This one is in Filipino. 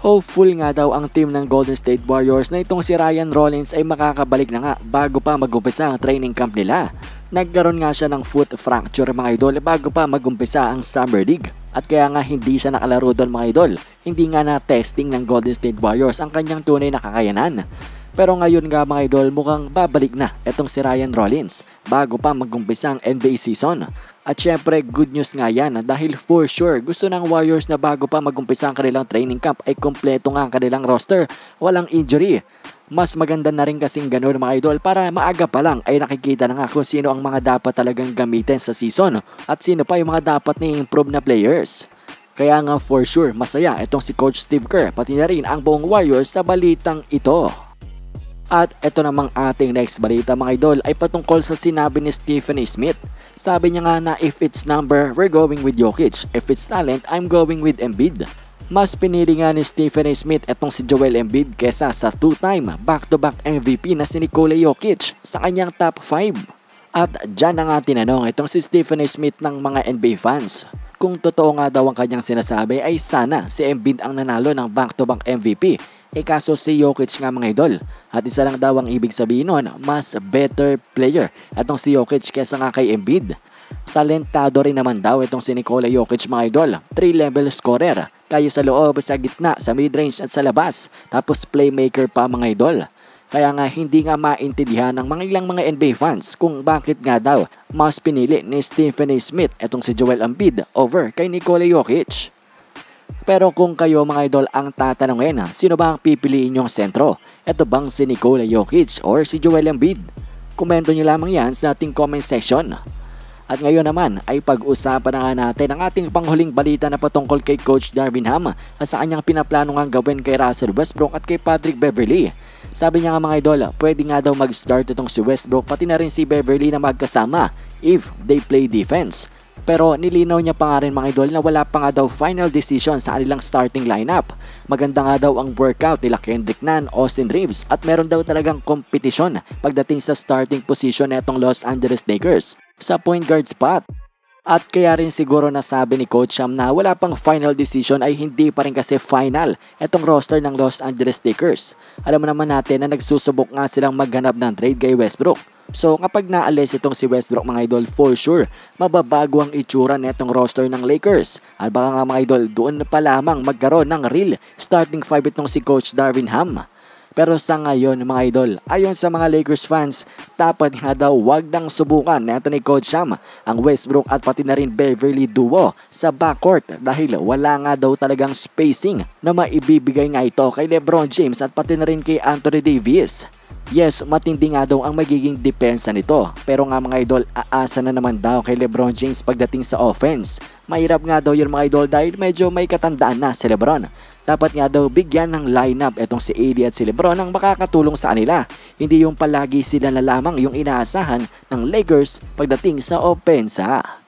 Hopeful nga daw ang team ng Golden State Warriors na itong si Ryan Rollins ay makakabalik na nga bago pa magumpisa ang training camp nila. Nagkaroon nga siya ng foot fracture mga idol bago pa magumpisa ang Summer League at kaya nga hindi siya nakalaro doon mga idol. Hindi nga na testing ng Golden State Warriors ang kanyang tunay na kakayanan. Pero ngayon nga mga idol mukhang babalik na itong si Ryan Rollins bago pa magumpisa ang NBA season. At syempre good news nga yan ah, dahil for sure gusto ng Warriors na bago pa magumpisa ang kanilang training camp ay kompleto nga ang kanilang roster, walang injury. Mas maganda na rin kasing ganun mga idol para maaga pa lang ay nakikita na nga kung sino ang mga dapat talagang gamitin sa season at sino pa yung mga dapat ni-improve na players. Kaya nga for sure masaya itong si Coach Steve Kerr pati na rin ang buong Warriors sa balitang ito. At ito namang ating next balita mga idol ay patungkol sa sinabi ni Stephanie Smith. Sabi niya nga na if it's number, we're going with Jokic. If it's talent, I'm going with Embiid. Mas pinili nga ni Stephanie Smith itong si Joel Embiid kesa sa two-time back-to-back MVP na si Nikola Jokic sa kanyang top 5. At dyan na nga tinanong itong si Stephanie Smith ng mga NBA fans. Kung totoo nga daw ang kanyang sinasabi ay sana si Embiid ang nanalo ng back-to-back -back MVP E kaso si Jokic nga mga idol. At isa lang daw ang ibig sabihin nun, mas better player atong si Jokic kesa nga kay Embiid. Talentado rin naman daw itong si Nikola Jokic mga idol. 3-level scorer. Kaya sa loob, sa gitna, sa midrange at sa labas. Tapos playmaker pa mga idol. Kaya nga hindi nga maintindihan ng mga ilang mga NBA fans kung bakit nga daw mas pinili ni Stephen A. Smith itong si Joel Embiid over kay Nikola Jokic. Pero kung kayo mga idol ang tatanungin, sino ba ang pipiliin yung sentro? Ito bang si Nikola Jokic or si Joel Embiid? Komento nyo lamang yan sa ating comment section. At ngayon naman ay pag-usapan na natin ang ating panghuling balita na patungkol kay Coach Darvin Ham at sa kanyang pinaplano nga gawin kay Russell Westbrook at kay Patrick Beverly. Sabi niya nga mga idol, pwede nga daw mag-start itong si Westbrook pati na rin si Beverly na magkasama if they play defense pero nilinaw niya pa nga rin mga idol na wala pa nga daw final decision sa anilang starting lineup. Maganda nga daw ang workout nila Kendrick Nunn, Austin Reeves at meron daw talagang kompetisyon pagdating sa starting position netong Los Angeles Lakers sa point guard spot. At kaya rin siguro nasabi ni Coach Sham na wala pang final decision ay hindi pa rin kasi final itong roster ng Los Angeles Lakers. Alam naman natin na nagsusubok nga silang maghanap ng trade kay Westbrook So kapag naalis itong si Westbrook mga idol for sure, mababago ang itsura netong roster ng Lakers. At baka nga mga idol, doon na pa lamang magkaroon ng real starting five itong si Coach Darvin Ham. Pero sa ngayon mga idol, ayon sa mga Lakers fans, dapat nga daw wag nang subukan na ni Coach Sham ang Westbrook at pati na rin Beverly duo sa backcourt dahil wala nga daw talagang spacing na maibibigay nga ito kay Lebron James at pati na rin kay Anthony Davis. Yes, matindi nga daw ang magiging depensa nito. Pero nga mga idol, aasa na naman daw kay Lebron James pagdating sa offense. Mahirap nga daw yung mga idol dahil medyo may katandaan na si Lebron. Dapat nga daw bigyan ng lineup itong si AD at si Lebron ang makakatulong sa kanila. Hindi yung palagi sila na lamang yung inaasahan ng Lakers pagdating sa opensa.